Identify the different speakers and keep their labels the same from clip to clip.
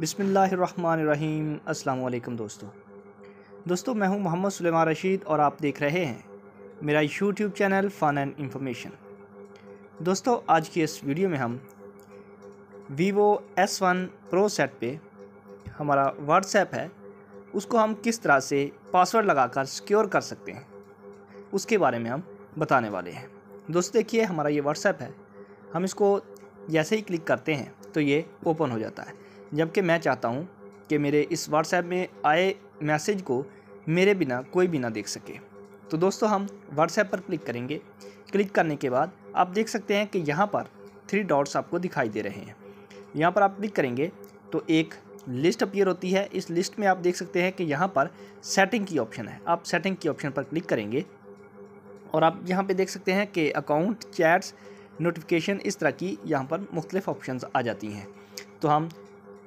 Speaker 1: बिसमीम् अल्लाम दोस्तों दोस्तों मैं हूं मोहम्मद सुलेमान रशीद और आप देख रहे हैं मेरा YouTube channel fun and information दोस्तों आज की इस वीडियो में हम Vivo S one pro set पे हमारा व्हाट्सएप है उसको हम किस तरह से पासवर्ड लगाकर सिक्योर कर सकते हैं उसके बारे में हम बताने वाले हैं दोस्तों देखिए हमारा ये व्हाट्सएप है हम इसको जैसे ही क्लिक करते हैं तो ये ओपन हो जाता है जबकि मैं चाहता हूँ कि मेरे इस व्हाट्सएप में आए मैसेज को मेरे बिना कोई भी ना देख सके तो दोस्तों हम व्हाट्सएप पर क्लिक करेंगे क्लिक करने के बाद आप देख सकते हैं कि यहाँ पर थ्री डॉट्स आपको दिखाई दे रहे हैं यहाँ पर आप क्लिक करेंगे तो एक लिस्ट अपीयर होती है इस लिस्ट में आप देख सकते हैं कि यहाँ पर सेटिंग की ऑप्शन है आप सेटिंग की ऑप्शन पर क्लिक करेंगे और आप यहाँ पे देख सकते हैं कि अकाउंट चैट्स नोटिफिकेशन इस तरह की यहाँ पर मुख्तलिफ ऑप्शन आ जाती हैं तो हम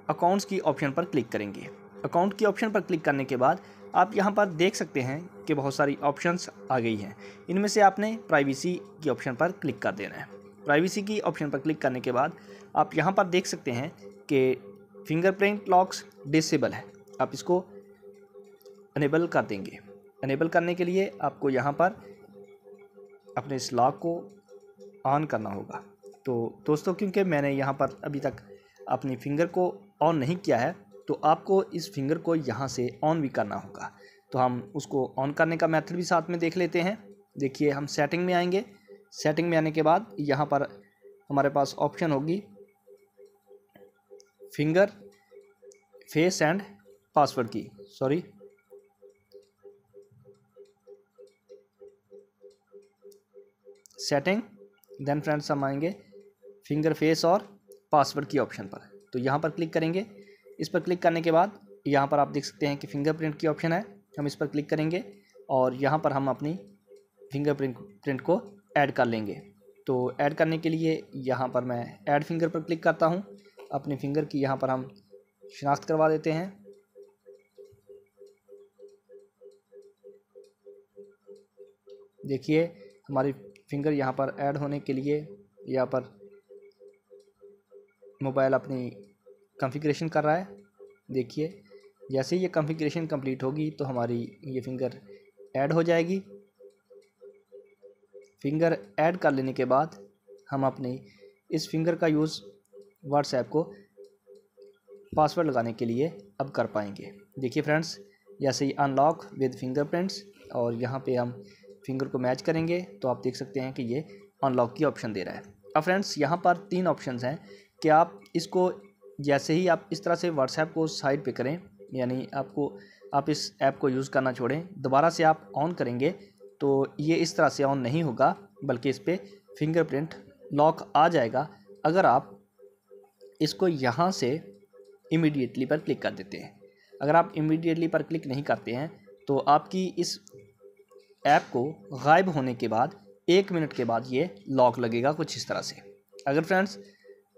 Speaker 1: अकाउंट्स की ऑप्शन पर क्लिक करेंगे अकाउंट की ऑप्शन पर क्लिक करने के बाद आप यहाँ पर देख सकते हैं कि बहुत सारी ऑप्शंस आ गई हैं इनमें से आपने प्राइवेसी की ऑप्शन पर क्लिक कर देना है प्राइवेसी की ऑप्शन पर क्लिक करने के बाद आप यहाँ पर देख सकते हैं कि फिंगरप्रिंट लॉक्स डिसेबल है आप इसको अनेबल कर देंगे अनेबल करने के लिए आपको यहाँ पर अपने इस लॉक को ऑन करना होगा तो दोस्तों क्योंकि मैंने यहाँ पर अभी तक अपनी फिंगर को ऑन नहीं किया है तो आपको इस फिंगर को यहाँ से ऑन भी करना होगा तो हम उसको ऑन करने का मेथड भी साथ में देख लेते हैं देखिए हम सेटिंग में आएंगे सेटिंग में आने के बाद यहाँ पर हमारे पास ऑप्शन होगी फिंगर फेस एंड पासवर्ड की सॉरी सेटिंग देन फ्रेंड्स हम आएंगे फिंगर फेस और पासवर्ड की ऑप्शन पर तो यहाँ पर क्लिक करेंगे इस पर क्लिक करने के बाद यहाँ पर आप देख सकते हैं कि फिंगरप्रिंट की ऑप्शन है हम इस पर क्लिक करेंगे और यहाँ पर हम अपनी फिंगरप्रिंट प्रिंट को ऐड कर लेंगे तो ऐड करने के लिए यहाँ पर मैं ऐड फिंगर पर क्लिक करता हूँ अपनी फिंगर की यहाँ पर हम शिनाख्त करवा देते हैं देखिए हमारी फिंगर यहाँ पर ऐड होने के लिए यहाँ पर मोबाइल अपनी कॉन्फ़िगरेशन कर रहा है देखिए जैसे ही ये कॉन्फ़िगरेशन कंप्लीट होगी तो हमारी ये फिंगर ऐड हो जाएगी फिंगर ऐड कर लेने के बाद हम अपने इस फिंगर का यूज़ व्हाट्सएप को पासवर्ड लगाने के लिए अब कर पाएंगे देखिए फ्रेंड्स जैसे ही अनलॉक विद फिंगरप्रिंट्स और यहाँ पे हम फिंगर को मैच करेंगे तो आप देख सकते हैं कि ये अनलॉक की ऑप्शन दे रहा है अब फ्रेंड्स यहाँ पर तीन ऑप्शंस हैं कि आप इसको जैसे ही आप इस तरह से व्हाट्सएप को साइड पे करें यानी आपको आप इस ऐप को यूज़ करना छोड़ें दोबारा से आप ऑन करेंगे तो ये इस तरह से ऑन नहीं होगा बल्कि इस पर फिंगरप्रिंट लॉक आ जाएगा अगर आप इसको यहाँ से इमीडिएटली पर क्लिक कर देते हैं अगर आप इमीडिएटली पर क्लिक नहीं करते हैं तो आपकी इस ऐप को गायब होने के बाद एक मिनट के बाद ये लॉक लगेगा कुछ इस तरह से अगर फ्रेंड्स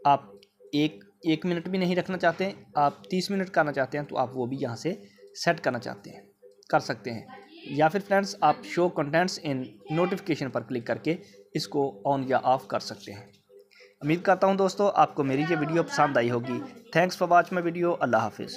Speaker 1: आप एक एक मिनट भी नहीं रखना चाहते आप तीस मिनट करना चाहते हैं तो आप वो भी यहाँ से सेट करना चाहते हैं कर सकते हैं या फिर फ्रेंड्स आप शो कंटेंट्स इन नोटिफिकेशन पर क्लिक करके इसको ऑन या ऑफ़ कर सकते हैं उम्मीद करता हूँ दोस्तों आपको मेरी ये वीडियो पसंद आई होगी thanks for watch my video अल्लाह हाफिज़